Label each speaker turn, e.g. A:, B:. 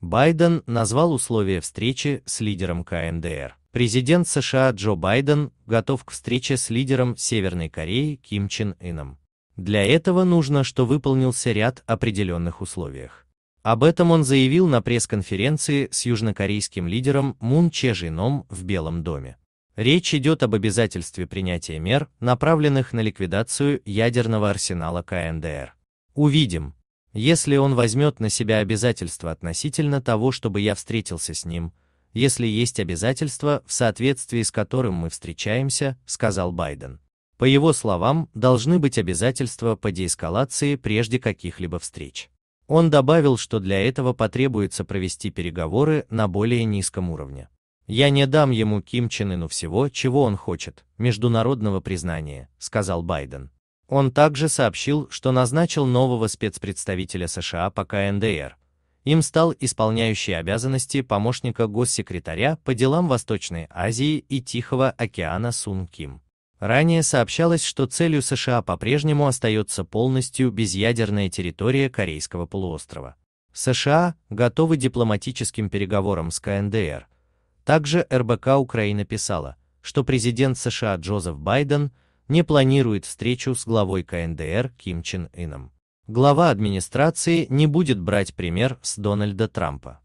A: Байден назвал условия встречи с лидером КНДР. Президент США Джо Байден готов к встрече с лидером Северной Кореи Ким Чен Ыном. Для этого нужно, что выполнился ряд определенных условиях. Об этом он заявил на пресс-конференции с южнокорейским лидером Мун Че Жином в Белом доме. Речь идет об обязательстве принятия мер, направленных на ликвидацию ядерного арсенала КНДР. Увидим, если он возьмет на себя обязательства относительно того, чтобы я встретился с ним, если есть обязательства, в соответствии с которым мы встречаемся, сказал Байден. По его словам, должны быть обязательства по деэскалации прежде каких-либо встреч. Он добавил, что для этого потребуется провести переговоры на более низком уровне. «Я не дам ему Ким Чен Ыну всего, чего он хочет, международного признания», — сказал Байден. Он также сообщил, что назначил нового спецпредставителя США по КНДР. Им стал исполняющий обязанности помощника госсекретаря по делам Восточной Азии и Тихого океана Сун Ким. Ранее сообщалось, что целью США по-прежнему остается полностью безъядерная территория Корейского полуострова. США готовы дипломатическим переговорам с КНДР. Также РБК Украина писала, что президент США Джозеф Байден – не планирует встречу с главой КНДР Ким Чен Ином. Глава администрации не будет брать пример с Дональда Трампа.